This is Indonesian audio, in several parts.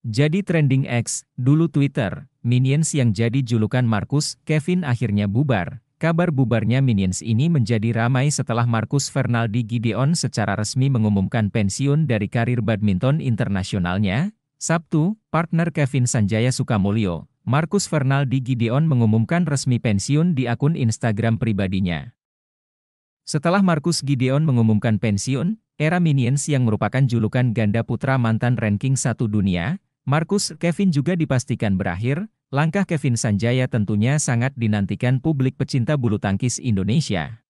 Jadi trending X, dulu Twitter, Minions yang jadi julukan Markus Kevin akhirnya bubar. Kabar bubarnya Minions ini menjadi ramai setelah Markus Fernaldi Gideon secara resmi mengumumkan pensiun dari karir badminton internasionalnya. Sabtu, partner Kevin Sanjaya Sukamulyo, Markus Fernaldi Gideon mengumumkan resmi pensiun di akun Instagram pribadinya. Setelah Markus Gideon mengumumkan pensiun, era Minions yang merupakan julukan ganda putra mantan ranking satu dunia, Markus Kevin juga dipastikan berakhir, langkah Kevin Sanjaya tentunya sangat dinantikan publik pecinta bulu tangkis Indonesia.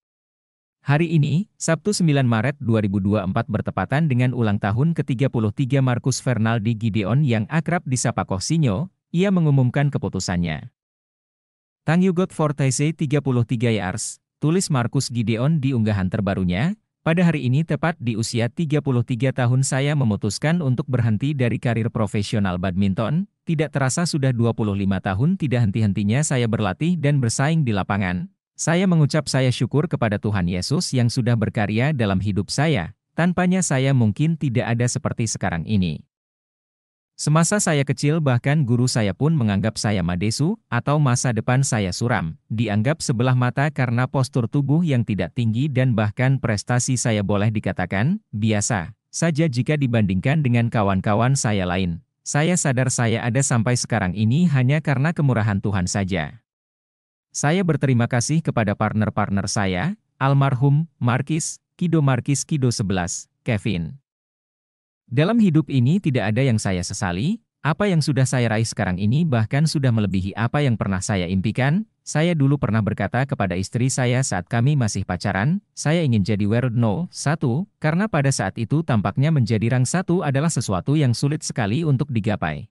Hari ini, Sabtu 9 Maret 2024 bertepatan dengan ulang tahun ke-33 Markus Fernaldi Gideon yang akrab disapa Kosinyo, ia mengumumkan keputusannya. Tang You Got 33 Years, tulis Markus Gideon di unggahan terbarunya, pada hari ini tepat di usia 33 tahun saya memutuskan untuk berhenti dari karir profesional badminton, tidak terasa sudah 25 tahun tidak henti-hentinya saya berlatih dan bersaing di lapangan. Saya mengucap saya syukur kepada Tuhan Yesus yang sudah berkarya dalam hidup saya, tanpanya saya mungkin tidak ada seperti sekarang ini. Semasa saya kecil bahkan guru saya pun menganggap saya madesu, atau masa depan saya suram, dianggap sebelah mata karena postur tubuh yang tidak tinggi dan bahkan prestasi saya boleh dikatakan, biasa, saja jika dibandingkan dengan kawan-kawan saya lain. Saya sadar saya ada sampai sekarang ini hanya karena kemurahan Tuhan saja. Saya berterima kasih kepada partner-partner saya, almarhum, Markis, Kido Markis Kido 11, Kevin, dalam hidup ini tidak ada yang saya sesali, apa yang sudah saya raih sekarang ini bahkan sudah melebihi apa yang pernah saya impikan. Saya dulu pernah berkata kepada istri saya saat kami masih pacaran, saya ingin jadi World No. 1, karena pada saat itu tampaknya menjadi rang satu adalah sesuatu yang sulit sekali untuk digapai.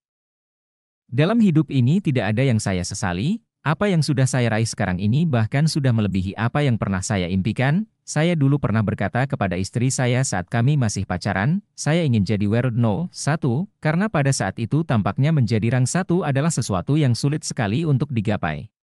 Dalam hidup ini tidak ada yang saya sesali, apa yang sudah saya raih sekarang ini bahkan sudah melebihi apa yang pernah saya impikan. Saya dulu pernah berkata kepada istri saya saat kami masih pacaran, saya ingin jadi world no, satu, karena pada saat itu tampaknya menjadi rang satu adalah sesuatu yang sulit sekali untuk digapai.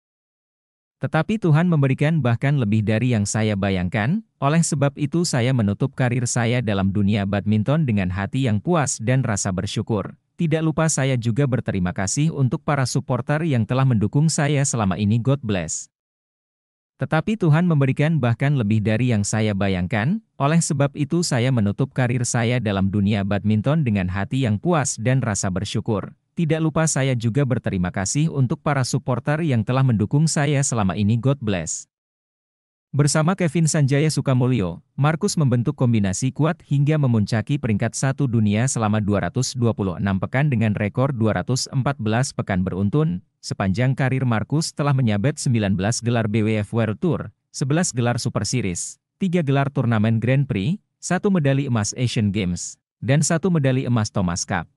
Tetapi Tuhan memberikan bahkan lebih dari yang saya bayangkan, oleh sebab itu saya menutup karir saya dalam dunia badminton dengan hati yang puas dan rasa bersyukur. Tidak lupa saya juga berterima kasih untuk para supporter yang telah mendukung saya selama ini God bless. Tetapi Tuhan memberikan bahkan lebih dari yang saya bayangkan, oleh sebab itu saya menutup karir saya dalam dunia badminton dengan hati yang puas dan rasa bersyukur. Tidak lupa saya juga berterima kasih untuk para supporter yang telah mendukung saya selama ini God bless. Bersama Kevin Sanjaya Sukamulyo, Markus membentuk kombinasi kuat hingga memuncaki peringkat satu dunia selama 226 pekan dengan rekor 214 pekan beruntun, Sepanjang karir Marcus telah menyabet 19 gelar BWF World Tour, 11 gelar Super Series, 3 gelar turnamen Grand Prix, 1 medali emas Asian Games, dan 1 medali emas Thomas Cup.